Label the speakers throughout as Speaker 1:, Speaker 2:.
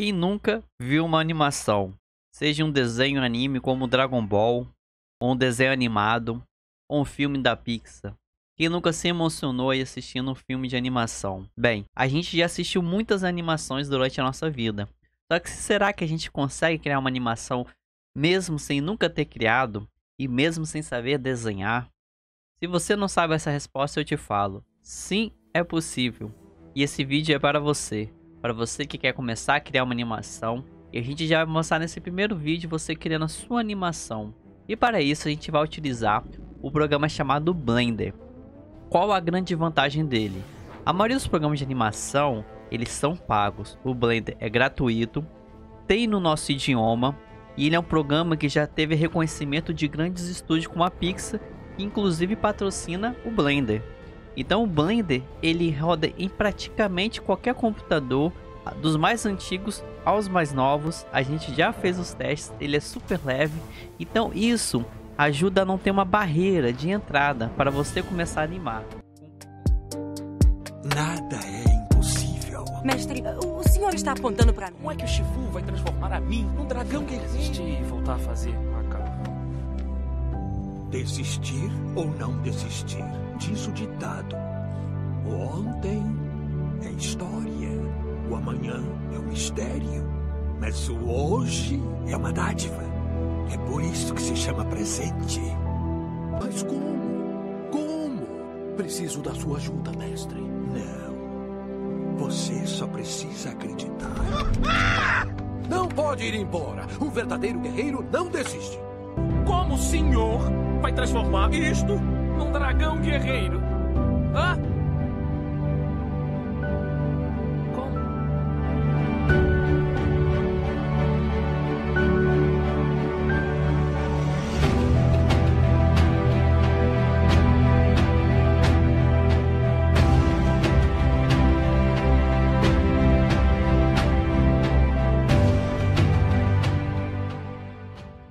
Speaker 1: Quem nunca viu uma animação, seja um desenho anime como Dragon Ball, ou um desenho animado, ou um filme da Pixar? Quem nunca se emocionou e assistindo um filme de animação? Bem, a gente já assistiu muitas animações durante a nossa vida. Só que será que a gente consegue criar uma animação mesmo sem nunca ter criado e mesmo sem saber desenhar? Se você não sabe essa resposta, eu te falo. Sim, é possível. E esse vídeo é para você para você que quer começar a criar uma animação. E a gente já vai mostrar nesse primeiro vídeo você criando a sua animação. E para isso a gente vai utilizar o programa chamado Blender. Qual a grande vantagem dele? A maioria dos programas de animação, eles são pagos. O Blender é gratuito, tem no nosso idioma, e ele é um programa que já teve reconhecimento de grandes estúdios como a Pixar, que inclusive patrocina o Blender. Então o Blender ele roda em praticamente qualquer computador, dos mais antigos aos mais novos. A gente já fez os testes, ele é super leve. Então isso ajuda a não ter uma barreira de entrada para você começar a animar. Nada é impossível. Mestre, o senhor está apontando para mim. Como é que o Shifu vai transformar a mim num dragão que existe e voltar a fazer macarrão? Desistir ou não desistir? diz o ditado: O ontem é história, o amanhã é um mistério, mas o hoje é uma dádiva. É por isso que se chama presente. Mas como? Como? Preciso da sua ajuda, mestre. Não. Você só precisa acreditar. Não pode ir embora. Um verdadeiro guerreiro não desiste. Como o senhor vai transformar isto como um dragão guerreiro. Hã?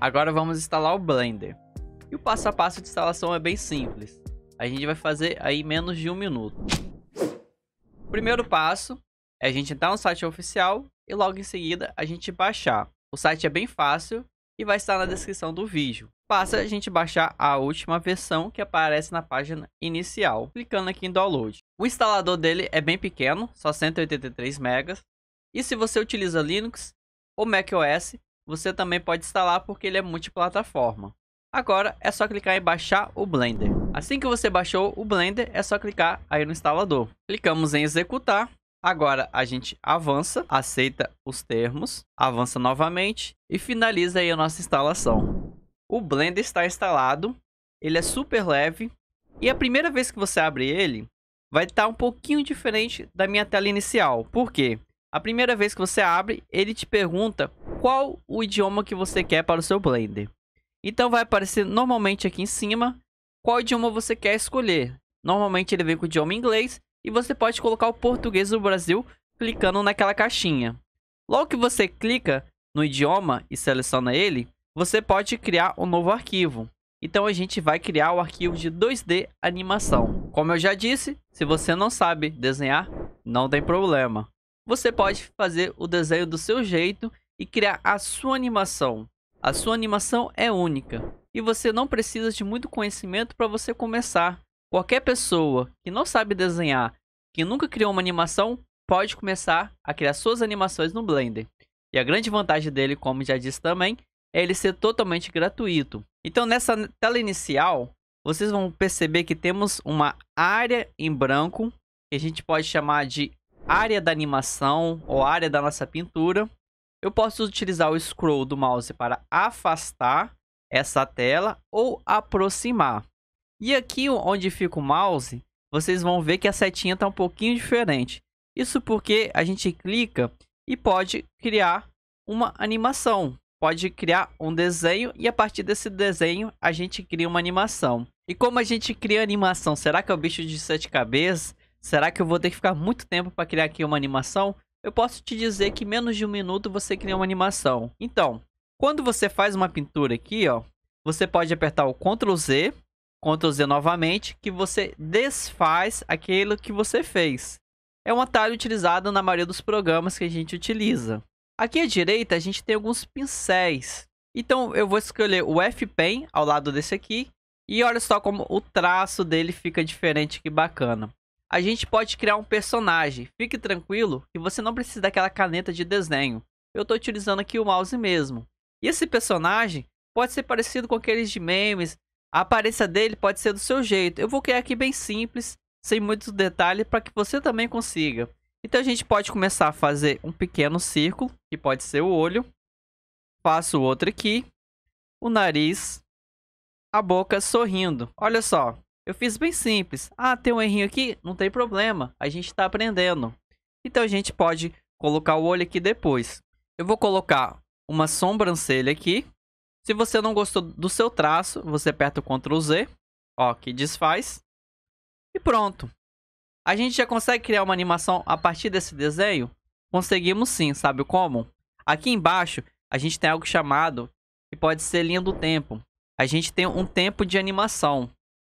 Speaker 1: Agora vamos instalar o Blender. E o passo a passo de instalação é bem simples. A gente vai fazer aí menos de um minuto. O primeiro passo é a gente entrar no site oficial e logo em seguida a gente baixar. O site é bem fácil e vai estar na descrição do vídeo. Passa a gente baixar a última versão que aparece na página inicial, clicando aqui em download. O instalador dele é bem pequeno, só 183 megas. E se você utiliza Linux ou macOS, você também pode instalar porque ele é multiplataforma. Agora é só clicar em baixar o Blender. Assim que você baixou o Blender, é só clicar aí no instalador. Clicamos em executar. Agora a gente avança, aceita os termos, avança novamente e finaliza aí a nossa instalação. O Blender está instalado, ele é super leve e a primeira vez que você abre ele vai estar tá um pouquinho diferente da minha tela inicial. Por quê? A primeira vez que você abre, ele te pergunta qual o idioma que você quer para o seu Blender. Então vai aparecer normalmente aqui em cima qual idioma você quer escolher. Normalmente ele vem com o idioma inglês e você pode colocar o português do Brasil clicando naquela caixinha. Logo que você clica no idioma e seleciona ele, você pode criar um novo arquivo. Então a gente vai criar o arquivo de 2D animação. Como eu já disse, se você não sabe desenhar, não tem problema. Você pode fazer o desenho do seu jeito e criar a sua animação. A sua animação é única e você não precisa de muito conhecimento para você começar. Qualquer pessoa que não sabe desenhar, que nunca criou uma animação, pode começar a criar suas animações no Blender. E a grande vantagem dele, como já disse também, é ele ser totalmente gratuito. Então nessa tela inicial, vocês vão perceber que temos uma área em branco, que a gente pode chamar de área da animação ou área da nossa pintura. Eu posso utilizar o scroll do mouse para afastar essa tela ou aproximar. E aqui onde fica o mouse, vocês vão ver que a setinha está um pouquinho diferente. Isso porque a gente clica e pode criar uma animação. Pode criar um desenho e a partir desse desenho a gente cria uma animação. E como a gente cria animação? Será que é o bicho de sete cabeças? Será que eu vou ter que ficar muito tempo para criar aqui uma animação? eu posso te dizer que em menos de um minuto você cria uma animação. Então, quando você faz uma pintura aqui, ó, você pode apertar o Ctrl Z, Ctrl Z novamente, que você desfaz aquilo que você fez. É um atalho utilizado na maioria dos programas que a gente utiliza. Aqui à direita a gente tem alguns pincéis. Então eu vou escolher o F-Pen ao lado desse aqui. E olha só como o traço dele fica diferente, que bacana a gente pode criar um personagem. Fique tranquilo que você não precisa daquela caneta de desenho. Eu estou utilizando aqui o mouse mesmo. E esse personagem pode ser parecido com aqueles de memes. A aparência dele pode ser do seu jeito. Eu vou criar aqui bem simples, sem muitos detalhes, para que você também consiga. Então a gente pode começar a fazer um pequeno círculo, que pode ser o olho. Faço outro aqui. O nariz. A boca sorrindo. Olha só, eu fiz bem simples. Ah, tem um errinho aqui? Não tem problema. A gente está aprendendo. Então a gente pode colocar o olho aqui depois. Eu vou colocar uma sobrancelha aqui. Se você não gostou do seu traço, você aperta o Ctrl Z. Ó, que desfaz. E pronto. A gente já consegue criar uma animação a partir desse desenho? Conseguimos sim, sabe como? Aqui embaixo, a gente tem algo chamado, que pode ser linha do tempo. A gente tem um tempo de animação.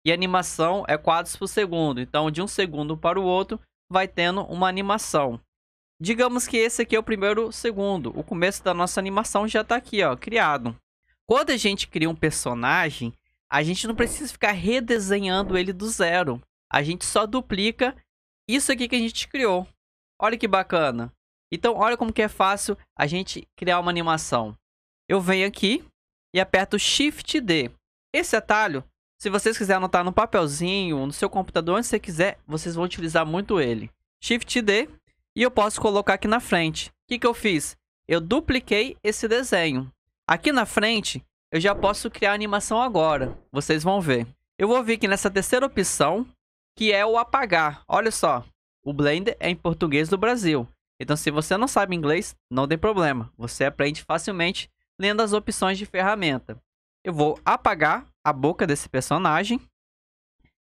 Speaker 1: E animação é quadros por segundo. Então, de um segundo para o outro, vai tendo uma animação. Digamos que esse aqui é o primeiro segundo. O começo da nossa animação já está aqui, ó, criado. Quando a gente cria um personagem, a gente não precisa ficar redesenhando ele do zero. A gente só duplica isso aqui que a gente criou. Olha que bacana. Então, olha como que é fácil a gente criar uma animação. Eu venho aqui e aperto Shift D. Esse atalho se vocês quiserem anotar no papelzinho, no seu computador, onde você quiser, vocês vão utilizar muito ele. Shift D e eu posso colocar aqui na frente. O que, que eu fiz? Eu dupliquei esse desenho. Aqui na frente, eu já posso criar animação agora. Vocês vão ver. Eu vou vir aqui nessa terceira opção, que é o apagar. Olha só, o Blender é em português do Brasil. Então, se você não sabe inglês, não tem problema. Você aprende facilmente lendo as opções de ferramenta. Eu vou apagar a boca desse personagem.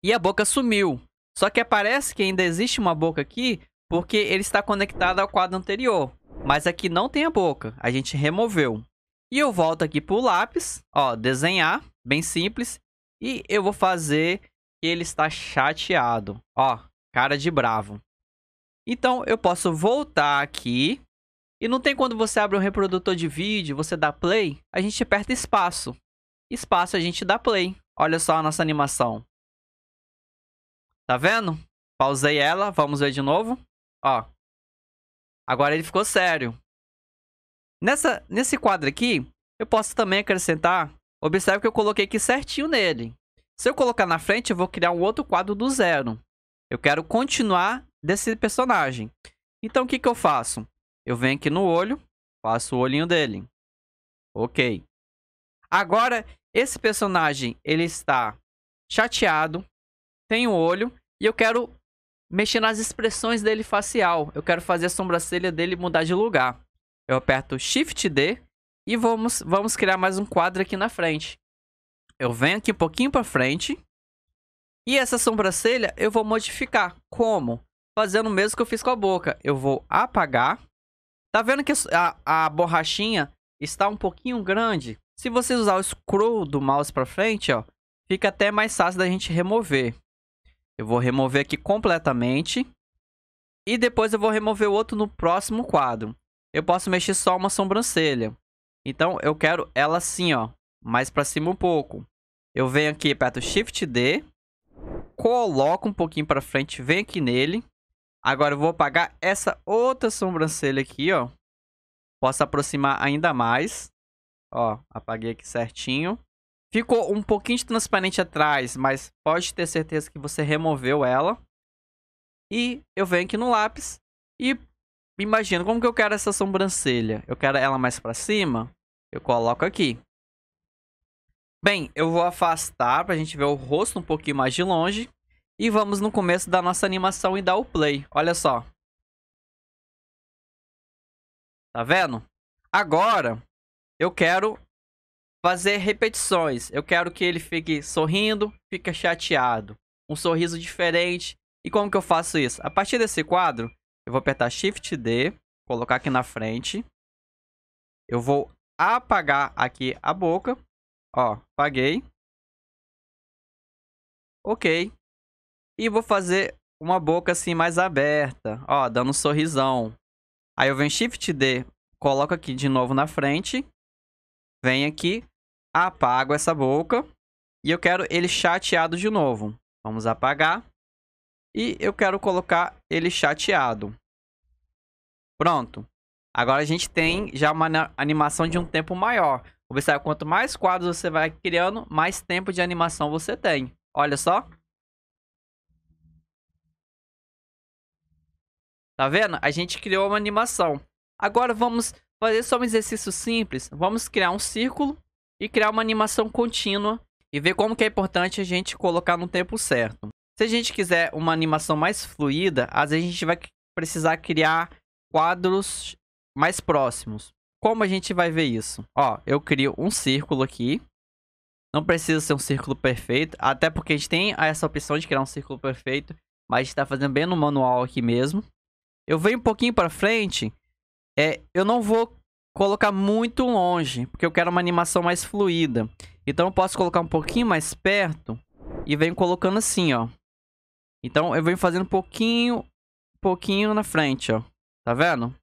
Speaker 1: E a boca sumiu. Só que aparece que ainda existe uma boca aqui, porque ele está conectado ao quadro anterior. Mas aqui não tem a boca, a gente removeu. E eu volto aqui para o lápis, ó, desenhar, bem simples. E eu vou fazer que ele está chateado, ó, cara de bravo. Então eu posso voltar aqui. E não tem quando você abre um reprodutor de vídeo, você dá play, a gente aperta espaço espaço a gente dá play. Olha só a nossa animação. Tá vendo? Pausei ela, vamos ver de novo. Ó. Agora ele ficou sério. Nessa, nesse quadro aqui, eu posso também acrescentar... Observe que eu coloquei aqui certinho nele. Se eu colocar na frente, eu vou criar um outro quadro do zero. Eu quero continuar desse personagem. Então, o que, que eu faço? Eu venho aqui no olho, faço o olhinho dele. Ok. Agora, esse personagem, ele está chateado, tem o um olho, e eu quero mexer nas expressões dele facial. Eu quero fazer a sobrancelha dele mudar de lugar. Eu aperto Shift D e vamos, vamos criar mais um quadro aqui na frente. Eu venho aqui um pouquinho para frente. E essa sobrancelha eu vou modificar. Como? Fazendo o mesmo que eu fiz com a boca. Eu vou apagar. Tá vendo que a, a borrachinha está um pouquinho grande? Se você usar o scroll do mouse para frente, ó, fica até mais fácil da gente remover. Eu vou remover aqui completamente. E depois eu vou remover o outro no próximo quadro. Eu posso mexer só uma sobrancelha. Então eu quero ela assim, ó, mais para cima um pouco. Eu venho aqui, aperto Shift D, coloco um pouquinho para frente, venho aqui nele. Agora eu vou apagar essa outra sobrancelha aqui, ó. Posso aproximar ainda mais. Ó, apaguei aqui certinho. Ficou um pouquinho de transparente atrás, mas pode ter certeza que você removeu ela. E eu venho aqui no lápis e imagino como que eu quero essa sobrancelha. Eu quero ela mais pra cima, eu coloco aqui. Bem, eu vou afastar pra gente ver o rosto um pouquinho mais de longe. E vamos no começo da nossa animação e dar o play. Olha só. Tá vendo? Agora, eu quero fazer repetições. Eu quero que ele fique sorrindo, fica chateado. Um sorriso diferente. E como que eu faço isso? A partir desse quadro, eu vou apertar Shift D, colocar aqui na frente. Eu vou apagar aqui a boca. Ó, apaguei. Ok. E vou fazer uma boca assim mais aberta. Ó, dando um sorrisão. Aí eu venho Shift D, coloco aqui de novo na frente. Vem aqui, apago essa boca. E eu quero ele chateado de novo. Vamos apagar. E eu quero colocar ele chateado. Pronto. Agora a gente tem já uma animação de um tempo maior. Observe, quanto mais quadros você vai criando, mais tempo de animação você tem. Olha só. Tá vendo? A gente criou uma animação. Agora vamos fazer só é um exercício simples. Vamos criar um círculo e criar uma animação contínua e ver como que é importante a gente colocar no tempo certo. Se a gente quiser uma animação mais fluida, às vezes a gente vai precisar criar quadros mais próximos. Como a gente vai ver isso? Ó, eu crio um círculo aqui. Não precisa ser um círculo perfeito, até porque a gente tem essa opção de criar um círculo perfeito, mas a gente tá fazendo bem no manual aqui mesmo. Eu venho um pouquinho para frente é, eu não vou colocar muito longe, porque eu quero uma animação mais fluida. Então eu posso colocar um pouquinho mais perto e venho colocando assim, ó. Então eu venho fazendo um pouquinho, pouquinho na frente, ó. Tá vendo?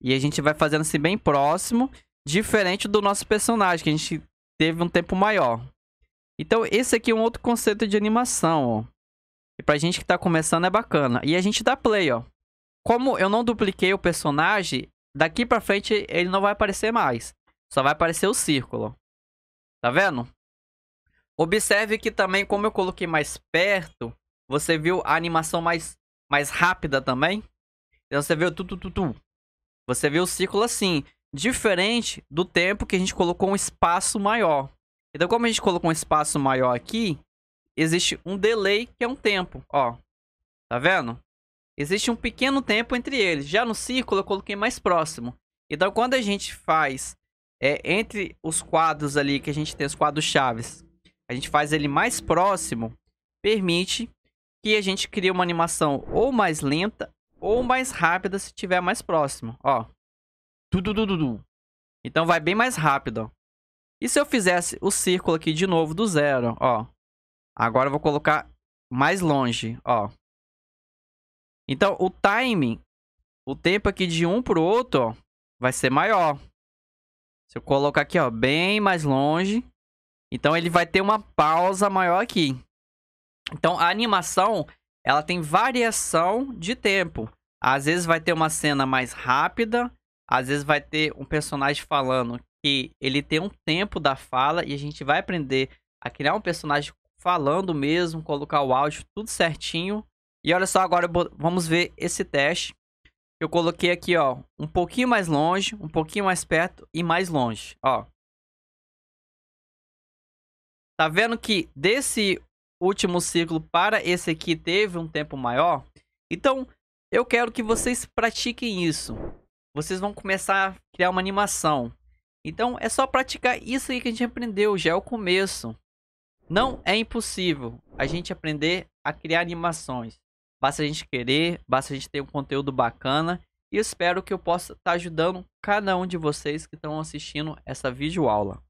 Speaker 1: E a gente vai fazendo assim bem próximo, diferente do nosso personagem, que a gente teve um tempo maior. Então esse aqui é um outro conceito de animação, ó. E pra gente que tá começando é bacana. E a gente dá play, ó como eu não dupliquei o personagem, daqui pra frente ele não vai aparecer mais. Só vai aparecer o círculo. Tá vendo? Observe que também, como eu coloquei mais perto, você viu a animação mais, mais rápida também. Então você viu tu, tu, tu, Você viu o círculo assim, diferente do tempo que a gente colocou um espaço maior. Então, como a gente colocou um espaço maior aqui, existe um delay que é um tempo, ó. Tá vendo? Existe um pequeno tempo entre eles. Já no círculo eu coloquei mais próximo. Então quando a gente faz é, entre os quadros ali, que a gente tem os quadros chaves, a gente faz ele mais próximo, permite que a gente crie uma animação ou mais lenta ou mais rápida se tiver mais próximo. Ó. tudo, tudo, tudo. Então vai bem mais rápido. Ó. E se eu fizesse o círculo aqui de novo do zero, ó. Agora eu vou colocar mais longe, ó. Então, o timing, o tempo aqui de um para o outro, ó, vai ser maior. Se eu colocar aqui, ó, bem mais longe. Então, ele vai ter uma pausa maior aqui. Então, a animação, ela tem variação de tempo. Às vezes vai ter uma cena mais rápida, às vezes vai ter um personagem falando que ele tem um tempo da fala e a gente vai aprender a criar um personagem falando mesmo, colocar o áudio tudo certinho e olha só, agora vamos ver esse teste. Eu coloquei aqui, ó, um pouquinho mais longe, um pouquinho mais perto e mais longe, ó. Tá vendo que desse último ciclo para esse aqui teve um tempo maior? Então, eu quero que vocês pratiquem isso. Vocês vão começar a criar uma animação. Então, é só praticar isso aí que a gente aprendeu, já é o começo. Não é impossível a gente aprender a criar animações. Basta a gente querer, basta a gente ter um conteúdo bacana. E espero que eu possa estar tá ajudando cada um de vocês que estão assistindo essa videoaula.